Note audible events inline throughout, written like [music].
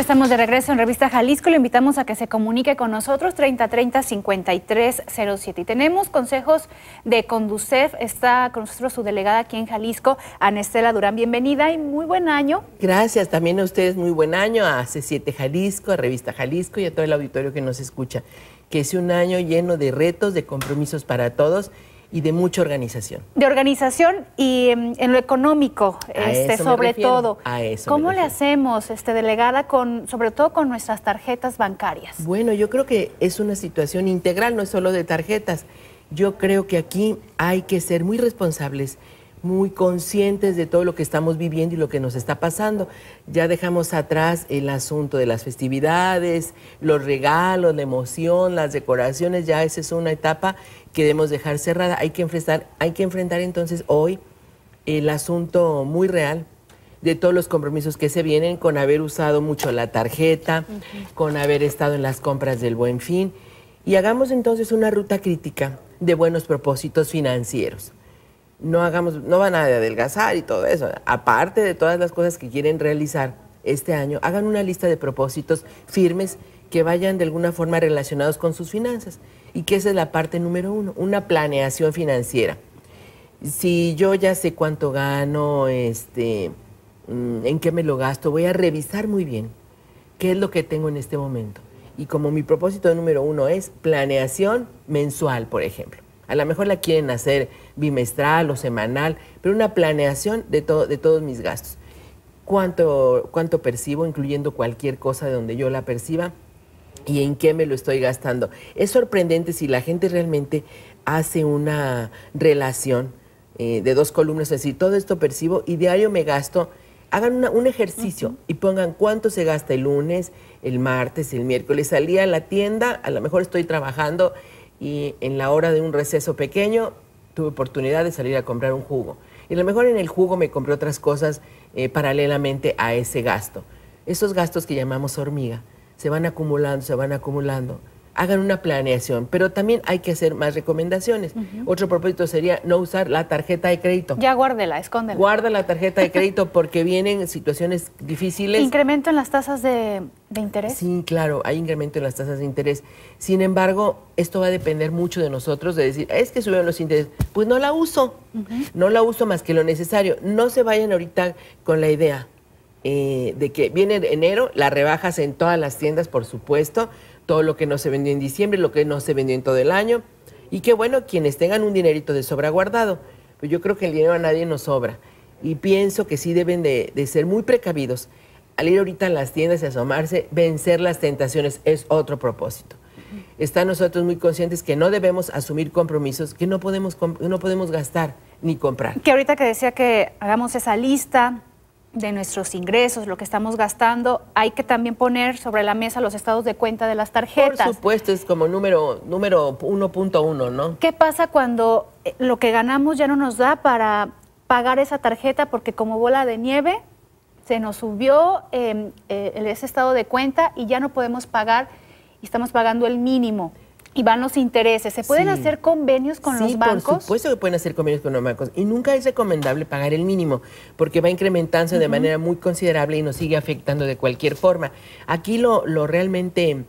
estamos de regreso en Revista Jalisco. Le invitamos a que se comunique con nosotros 3030-5307. Y tenemos consejos de Conducef. Está con nosotros su delegada aquí en Jalisco, Anestela Durán. Bienvenida y muy buen año. Gracias también a ustedes. Muy buen año a C7 Jalisco, a Revista Jalisco y a todo el auditorio que nos escucha. Que es un año lleno de retos, de compromisos para todos y de mucha organización. De organización y em, en, lo económico, este, sobre todo. ¿Cómo le hacemos, este, delegada, con, sobre todo con nuestras tarjetas bancarias? Bueno, yo creo que es una situación integral, no es solo de tarjetas. Yo creo que aquí hay que ser muy responsables muy conscientes de todo lo que estamos viviendo y lo que nos está pasando. Ya dejamos atrás el asunto de las festividades, los regalos, la emoción, las decoraciones, ya esa es una etapa que debemos dejar cerrada. Hay que enfrentar, hay que enfrentar entonces hoy el asunto muy real de todos los compromisos que se vienen con haber usado mucho la tarjeta, con haber estado en las compras del buen fin. Y hagamos entonces una ruta crítica de buenos propósitos financieros no, hagamos, no van a adelgazar y todo eso. Aparte de todas las cosas que quieren realizar este año, hagan una lista de propósitos firmes que vayan de alguna forma relacionados con sus finanzas y que esa es la parte número uno, una planeación financiera. Si yo ya sé cuánto gano, este, mm, en qué me lo gasto, voy a revisar muy bien qué es lo que tengo en este momento. Y como mi propósito número uno es planeación mensual, por ejemplo. A lo mejor la quieren hacer bimestral o semanal, pero una planeación de, de todos mis gastos. ¿Cuánto, ¿Cuánto percibo, incluyendo cualquier cosa de donde yo la perciba? ¿Y en qué me lo estoy gastando? Es sorprendente si la gente realmente hace una relación eh, de dos columnas, es decir, todo esto percibo y diario me gasto hagan un ejercicio y pongan cuánto se gasta el lunes, el martes, el miércoles. salía a la tienda, a lo mejor estoy trabajando y en la hora de un receso pequeño tuve oportunidad de salir a comprar un jugo. Y a lo mejor en el jugo me compré otras cosas eh, paralelamente a ese gasto. Esos gastos que llamamos hormiga se van acumulando, se van acumulando hagan una planeación, pero también hay que hacer más recomendaciones. Otro propósito sería no usar la tarjeta de crédito. Ya guárdela, escóndela. Guarda la tarjeta de [laughs] crédito porque vienen situaciones difíciles. ¿Incremento en las tasas de, interés? Sí, claro, hay incremento en las tasas de interés. Sin embargo, esto va a depender mucho de nosotros, de decir, es que suben los intereses. Pues no la uso, no la uso más que lo necesario. No se vayan ahorita con la idea. Eh, de que viene enero, las rebajas en todas las tiendas, por supuesto, todo lo que no se vendió en diciembre, lo que no se vendió en todo el año. Y que bueno, quienes tengan un dinerito de sobra guardado, pues yo creo que el dinero a nadie nos sobra. Y pienso que sí deben de, ser muy precavidos. Al ir ahorita a las tiendas y asomarse, vencer las tentaciones es otro propósito. Están nosotros muy conscientes que no debemos asumir compromisos que no podemos, no podemos gastar ni comprar. Que ahorita que decía que hagamos esa lista de nuestros ingresos, lo que estamos gastando, hay que también poner sobre la mesa los estados de cuenta de las tarjetas. Por supuesto, es como número, número 1.1, ¿no? ¿Qué pasa cuando eh, lo que ganamos ya no nos da para pagar esa tarjeta porque como bola de nieve se nos subió em, eh, ese estado de cuenta y ya no podemos pagar y estamos pagando el mínimo? y van los intereses. ¿Se pueden hacer convenios con los bancos? Por supuesto que pueden hacer convenios con los bancos. Y nunca es recomendable pagar el mínimo, porque va incrementándose de manera muy considerable y nos sigue afectando de cualquier forma. Aquí lo, realmente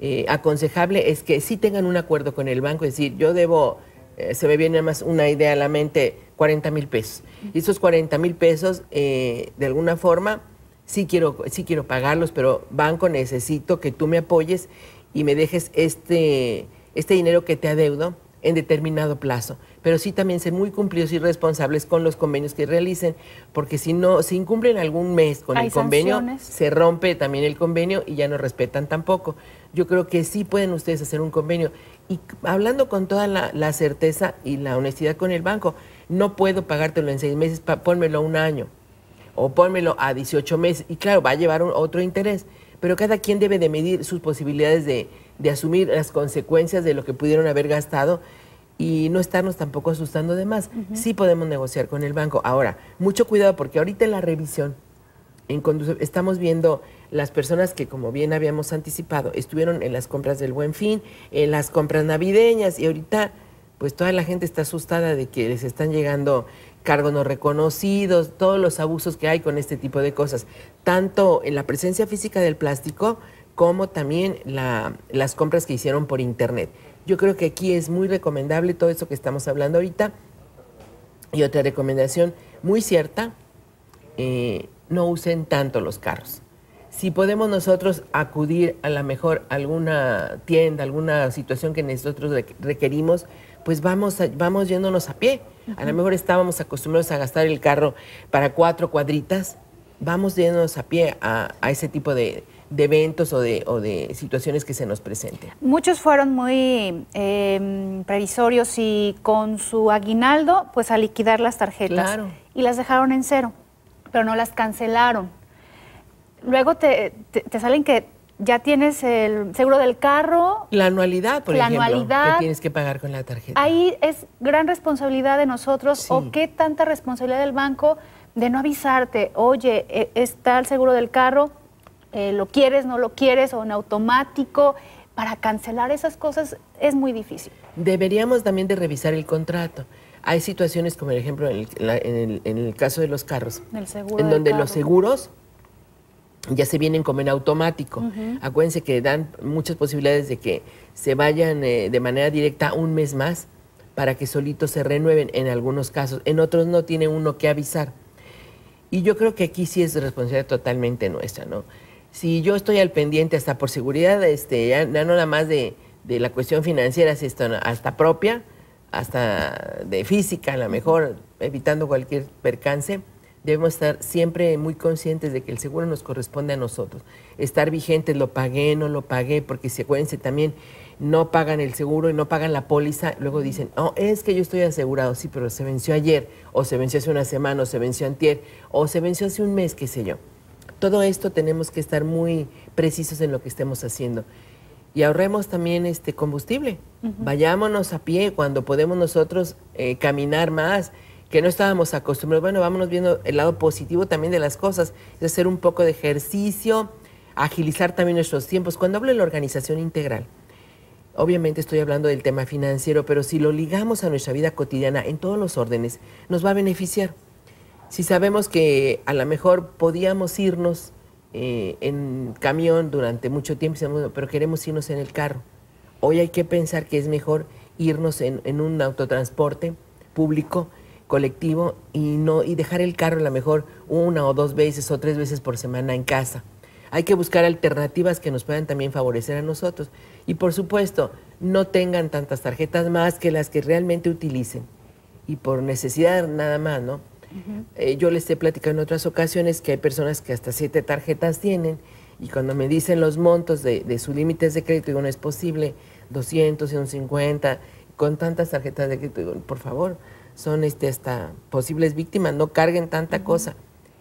eh, aconsejable es que sí tengan un acuerdo con el banco, es decir, yo debo, eh, se me viene más una idea a la mente, 40 mil pesos. Y esos 40 mil pesos, eh, de alguna forma, sí quiero, sí quiero pagarlos, pero banco, necesito que tú me apoyes y me dejes este, este dinero que te adeudo en determinado plazo. Pero sí también ser muy cumplidos y responsables con los convenios que realicen, porque si no, si incumplen algún mes con el convenio, se rompe también el convenio y ya no respetan tampoco. Yo creo que sí pueden ustedes hacer un convenio. Y hablando con toda la, certeza y la honestidad con el banco, no puedo pagártelo en seis meses, pónmelo un año o pónmelo a 18 meses. Y claro, va a llevar otro interés pero cada quien debe de medir sus posibilidades de, asumir las consecuencias de lo que pudieron haber gastado y no estarnos tampoco asustando de más. Sí podemos negociar con el banco. Ahora, mucho cuidado porque ahorita en la revisión estamos viendo las personas que, como bien habíamos anticipado, estuvieron en las compras del Buen Fin, en las compras navideñas y ahorita pues toda la gente está asustada de que les están llegando cargos no reconocidos, todos los abusos que hay con este tipo de cosas, tanto en la presencia física del plástico como también las compras que hicieron por internet. Yo creo que aquí es muy recomendable todo eso que estamos hablando ahorita. Y otra recomendación muy cierta, eh, no usen tanto los carros. Si podemos nosotros acudir a la mejor alguna tienda, alguna situación que nosotros requerimos, pues vamos, vamos yéndonos a pie. A lo mejor estábamos acostumbrados a gastar el carro para cuatro cuadritas, vamos yéndonos a pie a, ese tipo de, eventos o de, o de, situaciones que se nos presenten. Muchos fueron muy em, previsorios y con su aguinaldo, pues a liquidar las tarjetas. Claro. Y las dejaron en cero, pero no las cancelaron. Luego te salen que ya tienes el seguro del carro. La anualidad, por la ejemplo, anualidad, que tienes que pagar con la tarjeta. Ahí es gran responsabilidad de nosotros o qué tanta responsabilidad del banco de no avisarte, oye, e, está el seguro del carro, eh, lo quieres, no lo quieres, o en automático. Para cancelar esas cosas es muy difícil. Deberíamos también de revisar el contrato. Hay situaciones como, el ejemplo, en el, caso de los carros, seguro en donde los seguros ya se vienen como en automático. Acuérdense que dan muchas posibilidades de que se vayan eh, de manera directa un mes más para que solitos se renueven en algunos casos. En otros no tiene uno que avisar. Y yo creo que aquí sí es responsabilidad totalmente nuestra, ¿no? Si yo estoy al pendiente hasta por seguridad, este, ya, no nada más de, la cuestión financiera, hasta propia, hasta de física a lo mejor, evitando cualquier percance, debemos estar siempre muy conscientes de que el seguro nos corresponde a nosotros. Estar vigentes, lo pagué, no lo pagué, porque si acuérdense también, no pagan el seguro y no pagan la póliza, luego dicen, oh, es que yo estoy asegurado, sí, pero se venció ayer, o se venció hace una semana, o se venció antier, o se venció hace un mes, qué sé yo. Todo esto tenemos que estar muy precisos en lo que estemos haciendo. Y ahorremos también este combustible. Vayámonos a pie cuando podemos nosotros eh, caminar más que no estábamos acostumbrados. Bueno, vámonos viendo el lado positivo también de las cosas, es hacer un poco de ejercicio, agilizar también nuestros tiempos. Cuando hablo de la organización integral, obviamente estoy hablando del tema financiero, pero si lo ligamos a nuestra vida cotidiana en todos los órdenes, nos va a beneficiar. Si sabemos que a lo mejor podíamos irnos eh, en camión durante mucho tiempo, pero queremos irnos en el carro. Hoy hay que pensar que es mejor irnos en, en un autotransporte público colectivo y no y dejar el carro a lo mejor una o dos veces o tres veces por semana en casa. Hay que buscar alternativas que nos puedan también favorecer a nosotros. Y por supuesto, no tengan tantas tarjetas más que las que realmente utilicen. Y por necesidad nada más, ¿no? Eh, yo les he platicado en otras ocasiones que hay personas que hasta siete tarjetas tienen y cuando me dicen los montos de, sus límites de crédito, digo, no es posible, 200, 150, con tantas tarjetas de crédito, digo, por favor, son este, hasta posibles víctimas, no carguen tanta cosa.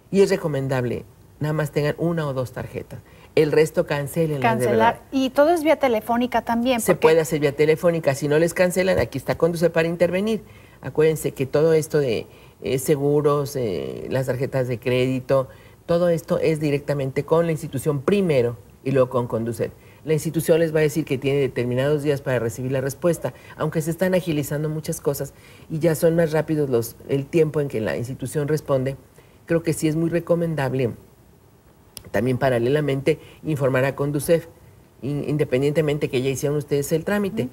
Y es recomendable, nada más tengan una o dos tarjetas. El resto cancelen. Cancelar. Y todo es vía telefónica también. Se puede hacer vía telefónica. Si no les cancelan, aquí está Conduce para intervenir. Acuérdense que todo esto de eh, seguros, eh, las tarjetas de crédito, todo esto es directamente con la institución primero y luego con Conducet la institución les va a decir que tiene determinados días para recibir la respuesta, aunque se están agilizando muchas cosas y ya son más rápidos los, el tiempo en que la institución responde, creo que sí es muy recomendable también paralelamente informar a Conducef, independientemente que ya hicieron ustedes el trámite.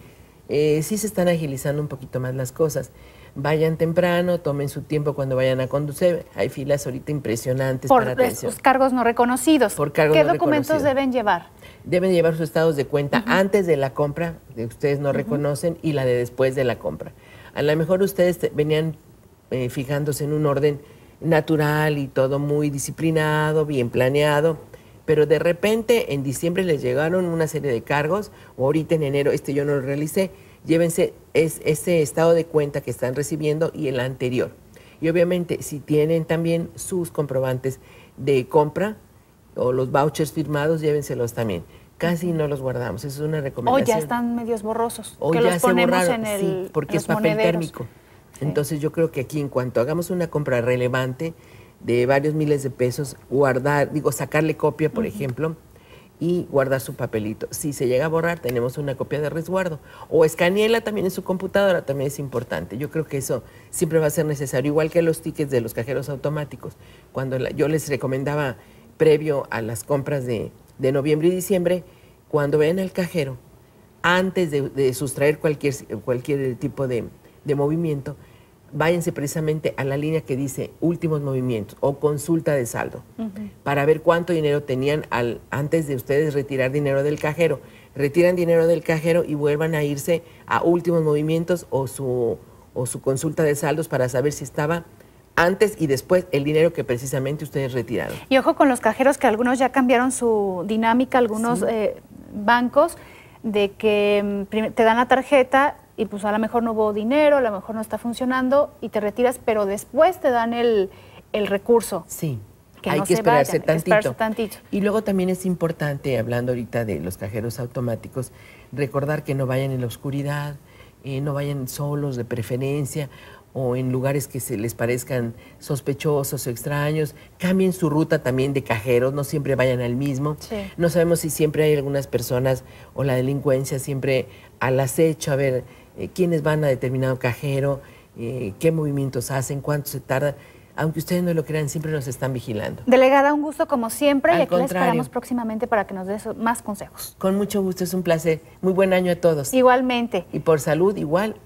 Eh, sí se están agilizando un poquito más las cosas vayan temprano, tomen su tiempo cuando vayan a conducir. Hay filas ahorita impresionantes por para atención. cargos no reconocidos. Por ¿Qué documentos deben llevar? Deben llevar sus estados de cuenta antes de la compra, de ustedes no reconocen, y la de después de la compra. A lo mejor ustedes venían eh, fijándose en un orden natural y todo muy disciplinado, bien planeado, pero de repente en diciembre les llegaron una serie de cargos, o ahorita en enero, este yo no lo realicé, llévense ese estado de cuenta que están recibiendo y el anterior. Y obviamente si tienen también sus comprobantes de compra o los vouchers firmados, llévenselos también. Casi no los guardamos, eso es una recomendación. O ya están medios borrosos, o que los ponemos en el, porque es papel térmico. Entonces yo creo que aquí en cuanto hagamos una compra relevante de varios miles de pesos, guardar, digo, sacarle copia, por ejemplo, y guardar su papelito. Si se llega a borrar, tenemos una copia de resguardo. O escaniela también en su computadora, también es importante. Yo creo que eso siempre va a ser necesario, igual que los tickets de los cajeros automáticos. Cuando yo les recomendaba, previo a las compras de, de noviembre y diciembre, cuando vean al cajero, antes de, sustraer cualquier, cualquier tipo de, de movimiento, váyanse precisamente a la línea que dice últimos movimientos o consulta de saldo para ver cuánto dinero tenían al, antes de ustedes retirar dinero del cajero. Retiran dinero del cajero y vuelvan a irse a últimos movimientos o su, o su consulta de saldos para saber si estaba antes y después el dinero que precisamente ustedes retiraron. Y ojo con los cajeros que algunos ya cambiaron su dinámica, algunos eh, bancos, de que mm, te dan la tarjeta y pues a lo mejor no hubo dinero, a lo mejor no está funcionando y te retiras, pero después te dan el, recurso. Sí. Que hay, que esperarse tantito. Y luego también es importante, hablando ahorita de los cajeros automáticos, recordar que no vayan en la oscuridad, eh, no vayan solos de preferencia o en lugares que se les parezcan sospechosos o extraños, cambien su ruta también de cajeros, no siempre vayan al mismo. No sabemos si siempre hay algunas personas o la delincuencia siempre al acecho, a ver, eh, quiénes van a determinado cajero, eh, qué movimientos hacen, cuánto se tarda. Aunque ustedes no lo crean, siempre nos están vigilando. Delegada, un gusto como siempre y aquí les esperamos próximamente para que nos des más consejos. Con mucho gusto, es un placer. Muy buen año a todos. Igualmente. Y por salud, igual,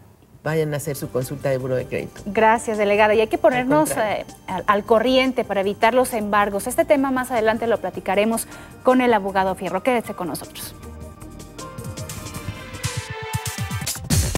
vayan a hacer su consulta de buro de crédito. Gracias, delegada. Y hay que ponernos eh, al, al, corriente para evitar los embargos. Este tema más adelante lo platicaremos con el abogado Fierro. Quédese con nosotros.